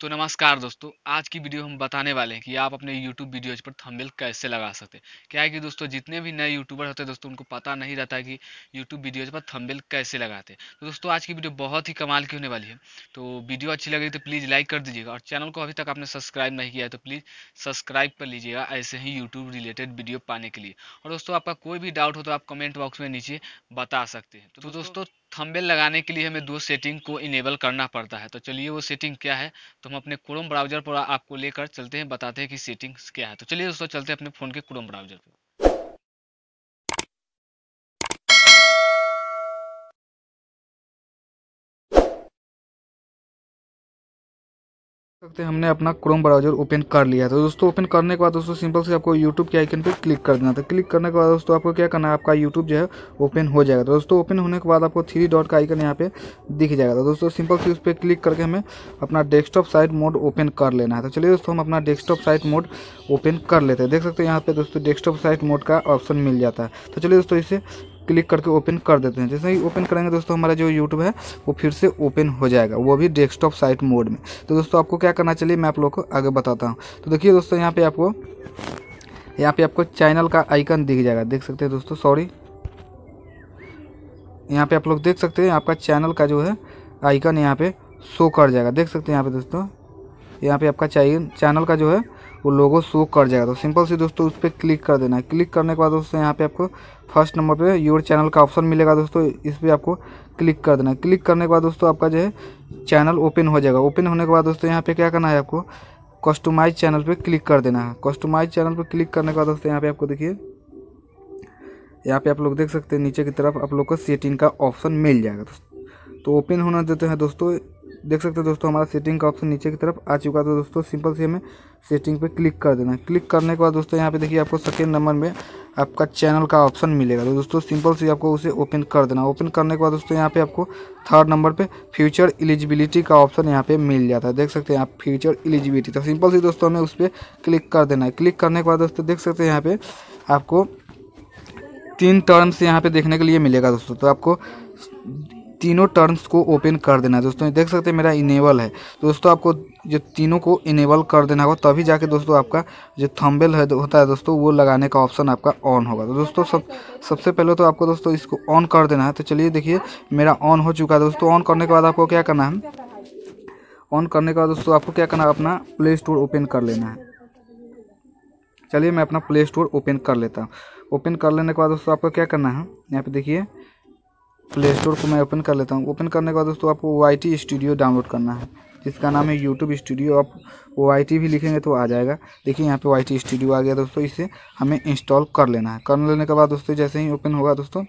तो नमस्कार दोस्तों आज की वीडियो हम बताने वाले हैं कि आप अपने YouTube वीडियोज पर थंबनेल कैसे लगा सकते हैं क्या है कि दोस्तों जितने भी नए यूट्यूबर होते हैं दोस्तों उनको पता नहीं रहता है कि YouTube वीडियोज पर थंबनेल कैसे लगाते हैं तो दोस्तों आज की वीडियो बहुत ही कमाल की होने वाली है तो वीडियो अच्छी लगी तो प्लीज़ लाइक कर दीजिएगा और चैनल को अभी तक आपने सब्सक्राइब नहीं किया है तो प्लीज़ सब्सक्राइब कर लीजिएगा ऐसे ही यूट्यूब रिलेटेड वीडियो पाने के लिए और दोस्तों आपका कोई भी डाउट हो तो आप कमेंट बॉक्स में नीचे बता सकते हैं तो दोस्तों थंबेल लगाने के लिए हमें दो सेटिंग को इनेबल करना पड़ता है तो चलिए वो सेटिंग क्या है तो हम अपने क्रोम ब्राउजर पर आपको लेकर चलते हैं बताते हैं कि सेटिंग्स क्या है तो चलिए दोस्तों चलते हैं अपने फ़ोन के क्रोम ब्राउजर पर सकते हैं हमने अपना क्रोम ब्राउजर ओपन कर लिया था तो दोस्तों ओपन करने के बाद दोस्तों सिंपल से आपको यूट्यूब के आइकन पे क्लिक कर देना था क्लिक तो करने के बाद दोस्तों आपको क्या करना है आपका यूट्यूब जो है ओपन हो जाएगा तो दोस्तों ओपन होने के बाद आपको थ्री डॉट का आइकन यहाँ पे दिख जाएगा तो दोस्तों सिंपल से उस पर क्लिक करके हमें अपना डेस्कटॉप साइट मोड ओपन कर लेना है तो चलिए दोस्तों हम अपना डेस्कटॉप साइट मोड ओपन कर लेते हैं देख सकते हैं यहाँ पे दोस्तों डेस्कटॉप साइट मोड का ऑप्शन मिल जाता है तो चलिए दोस्तों इसे क्लिक करके ओपन कर देते हैं जैसे ही ओपन करेंगे दोस्तों हमारा जो यूट्यूब है वो फिर से ओपन हो जाएगा वो भी डेस्कटॉप साइट मोड में तो दोस्तों आपको क्या करना चाहिए मैं आप लोग को आगे बताता हूँ तो देखिए दोस्तों यहाँ पर आपको यहाँ पे आपको चैनल का आइकन दिख जाएगा देख सकते हैं दोस्तों सॉरी यहाँ पे आप लोग देख सकते हैं आपका चैनल का जो है आइकन यहाँ पे शो कर जाएगा देख सकते हैं यहाँ पे दोस्तों यहाँ पे आपका चैनल का जो है वो लोगो शो कर जाएगा तो सिंपल सी दोस्तों उस पर क्लिक कर देना है क्लिक करने के बाद दोस्तों यहाँ पे आपको फर्स्ट नंबर पे योर चैनल का ऑप्शन मिलेगा दोस्तों इस पर आपको क्लिक कर देना है क्लिक करने के बाद दोस्तों आपका जो है चैनल ओपन हो जाएगा ओपन होने के बाद दोस्तों यहाँ पर क्या करना है आपको कस्टमाइज चैनल पर क्लिक कर देना है कस्टमाइज चैनल पर क्लिक करने के बाद दोस्तों यहाँ पे आपको देखिए यहाँ पे आप लोग देख सकते हैं नीचे की तरफ आप लोग को सेटिंग का ऑप्शन मिल जाएगा दोस्तों तो ओपन होना देते हैं दोस्तों देख सकते हैं दोस्तों हमारा सेटिंग का ऑप्शन नीचे की तरफ आ चुका था तो दोस्तों सिंपल से हमें सेटिंग पे क्लिक कर देना है क्लिक करने के बाद दोस्तों यहाँ पे देखिए आपको सेकेंड नंबर में आपका चैनल का ऑप्शन मिलेगा तो दोस्तों सिंपल से आपको उसे ओपन कर देना ओपन करने के बाद दोस्तों यहाँ पे आपको थर्ड नंबर पे फ्यूचर एलिजिबिलिटी का ऑप्शन यहाँ पे मिल जाता है देख सकते हैं आप फ्यूचर एलिजिबिलिटी तो सिंपल से दोस्तों हमें उस पर क्लिक कर देना है क्लिक करने के बाद दोस्तों देख सकते हैं यहाँ पे आपको तीन टर्म्स यहाँ पे देखने के लिए मिलेगा दोस्तों तो आपको तीनों टर्न्स को ओपन कर देना है दोस्तों देख सकते हैं मेरा इनेबल है दोस्तों आपको जो तीनों को इनेबल कर देना होगा तभी जाके दोस्तों आपका जो थम्बेल है होता है दोस्तों वो लगाने का ऑप्शन आपका ऑन होगा तो दोस्तों सब सबसे पहले तो आपको दोस्तों इसको ऑन कर देना है तो चलिए देखिए मेरा ऑन हो चुका है दोस्तों ऑन करने के बाद आपको क्या करना है ऑन करने के बाद दोस्तों आपको क्या करना है अपना प्ले स्टोर ओपन कर लेना है चलिए मैं अपना प्ले स्टोर ओपन कर लेता हूँ ओपन कर लेने के बाद दोस्तों आपको क्या करना है यहाँ पे देखिए प्ले स्टोर को मैं ओपन कर लेता हूँ ओपन करने के बाद दोस्तों आपको ओ आई स्टूडियो डाउनलोड करना है जिसका नाम है यूट्यूब स्टूडियो आप ओ भी लिखेंगे तो आ जाएगा देखिए यहाँ पे ओ स्टूडियो आ गया दोस्तों इसे हमें इंस्टॉल कर लेना है कर लेने के बाद दोस्तों जैसे ही ओपन होगा दोस्तों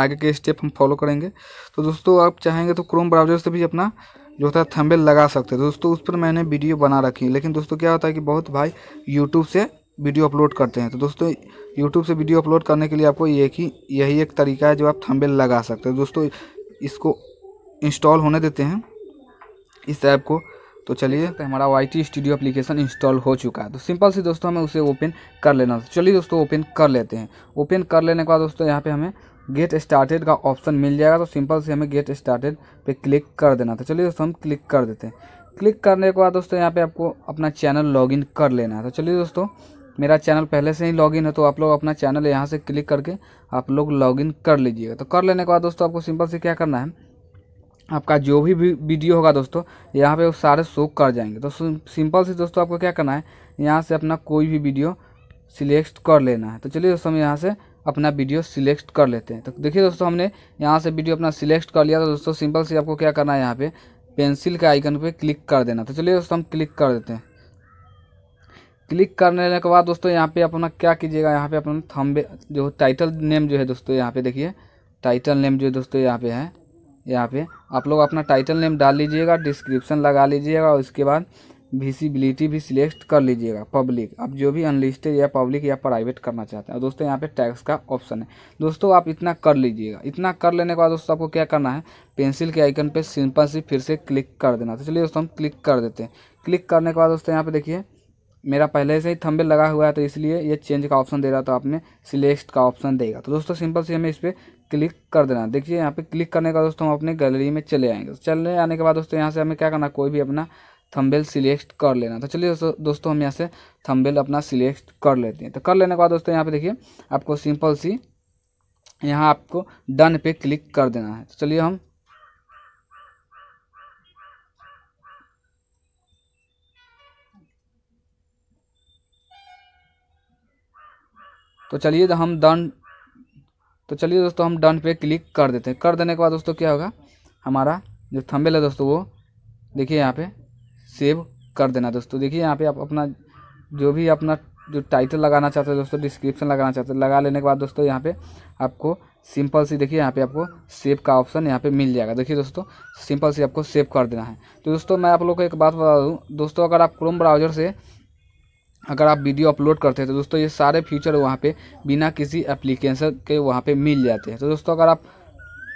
आगे के स्टेप हम फॉलो करेंगे तो दोस्तों आप चाहेंगे तो क्रोम ब्राउजर से भी अपना जो होता है थम्बेल लगा सकते हैं दोस्तों उस पर मैंने वीडियो बना रखी है लेकिन दोस्तों क्या होता है कि बहुत भाई यूट्यूब से वीडियो अपलोड करते हैं तो दोस्तों यूट्यूब से वीडियो अपलोड करने के लिए आपको एक ही यही एक तरीका है जो आप थम्बेल लगा सकते हो दोस्तों इसको इंस्टॉल होने देते हैं इस ऐप को तो चलिए तो हमारा Y T studio application install हो चुका है तो सिंपल सी दोस्तों हमें उसे ओपन कर लेना चलिए दोस्तों ओपन कर लेते हैं ओपन कर लेने के बाद दोस्तों यहाँ पे हमें गेट स्टार्टेड का ऑप्शन मिल जाएगा तो सिंपल से हमें गेट स्टार्टेड पे क्लिक कर देना तो चलिए दोस्तों हम क्लिक कर देते हैं क्लिक करने के बाद दोस्तों यहाँ पे आपको अपना चैनल लॉगिन कर लेना है तो चलिए दोस्तों मेरा चैनल पहले से ही लॉगिन है तो आप लोग अपना चैनल यहाँ से क्लिक करके आप लोग लॉगिन कर लीजिएगा तो कर लेने के बाद दोस्तों आपको सिंपल से क्या करना है आपका जो भी वीडियो होगा दोस्तों यहाँ पे वो सारे शो कर जाएंगे तो सिंपल से दोस्तों आपको क्या करना है यहाँ से अपना कोई भी वीडियो सिलेक्ट कर लेना है तो चलिए दोस्तों हम यहाँ से अपना वीडियो सिलेक्ट कर लेते हैं तो देखिए दोस्तों हमने यहाँ से वीडियो अपना सिलेक्ट कर लिया तो दोस्तों सिंपल से आपको क्या करना है यहाँ पर पेंसिल के आइकन पर क्लिक कर देना तो चलिए दोस्तों हम क्लिक कर देते हैं क्लिक करने के बाद दोस्तों यहाँ पे अपना क्या कीजिएगा यहाँ पे अपना थम्बे जो टाइटल नेम जो है दोस्तों यहाँ पे देखिए टाइटल नेम जो दोस्तों यहाँ पे है यहाँ पे आप लोग अपना टाइटल नेम डाल लीजिएगा डिस्क्रिप्शन लगा लीजिएगा और उसके बाद विजिबिलिटी भी सिलेक्ट कर लीजिएगा पब्लिक आप जो भी अनलिस्टेड या पब्लिक या प्राइवेट करना चाहते हैं दोस्तों यहाँ पे टैक्स का ऑप्शन है दोस्तों आप इतना कर लीजिएगा इतना कर लेने के बाद दोस्तों आपको क्या करना है पेंसिल के आइकन पे सिंपल सी फिर से क्लिक कर देना तो चलिए दोस्तों हम क्लिक कर देते हैं क्लिक करने के बाद दोस्तों यहाँ पे देखिए मेरा पहले से ही थंबेल लगा हुआ है तो इसलिए ये चेंज का ऑप्शन दे रहा था आपने सिलेक्ट का ऑप्शन देगा तो दोस्तों सिंपल से हमें इस पर क्लिक कर देना देखिए यहाँ पे क्लिक करने का दोस्तों हम अपने गैलरी में चले आएंगे तो चले आने के बाद दोस्तों यहाँ से हमें क्या करना कोई भी अपना थंबेल सिलेक्ट कर लेना तो चलिए दोस्तों दोस्तों हम यहाँ से थंबेल अपना सिलेक्ट कर लेते हैं तो कर लेने के बाद दोस्तों यहाँ पे देखिए आपको सिंपल सी यहाँ आपको डन पे क्लिक कर देना है तो चलिए हम तो चलिए तो हम डन तो चलिए दोस्तों हम डन पे क्लिक कर देते हैं कर देने के बाद दोस्तों क्या होगा हमारा जो थम्बेल है दोस्तों वो देखिए यहाँ पे सेव कर देना दोस्तों देखिए यहाँ पे आप अपना जो भी अपना जो टाइटल लगाना चाहते हैं दोस्तों डिस्क्रिप्शन लगाना चाहते हैं लगा लेने के बाद दोस्तों यहाँ पे आपको सिंपल सी देखिए यहाँ पे आपको सेव का ऑप्शन यहाँ पे मिल जाएगा देखिए दोस्तों सिंपल सी आपको सेव कर देना है तो दोस्तों मैं आप लोग को एक बात बता दूँ दोस्तों अगर आप क्रोम ब्राउजर से अगर आप वीडियो अपलोड करते हैं तो दोस्तों ये सारे फीचर वहाँ पे बिना किसी एप्लीकेशन के वहाँ पे मिल जाते हैं तो दोस्तों अगर आप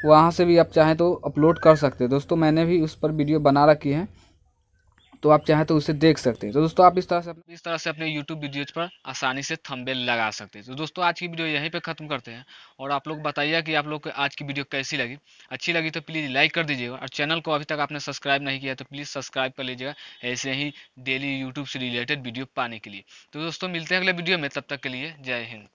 वहाँ से भी आप चाहें तो अपलोड कर सकते हैं दोस्तों मैंने भी उस पर वीडियो बना रखी है तो आप चाहें तो उसे देख सकते हैं तो दोस्तों आप इस तरह से इस तरह से अपने यूट्यूब वीडियोज पर आसानी से थंबनेल लगा सकते हैं तो दोस्तों आज की वीडियो यहीं पे ख़त्म करते हैं और आप लोग बताइए कि आप लोग को आज की वीडियो कैसी लगी अच्छी लगी तो प्लीज़ लाइक कर दीजिएगा और चैनल को अभी तक आपने सब्सक्राइब नहीं किया तो प्लीज़ सब्सक्राइब कर लीजिएगा ऐसे ही डेली यूट्यूब से रिलेटेड वीडियो पाने के लिए तो दोस्तों मिलते हैं अगले वीडियो में तब तक के लिए जय हिंद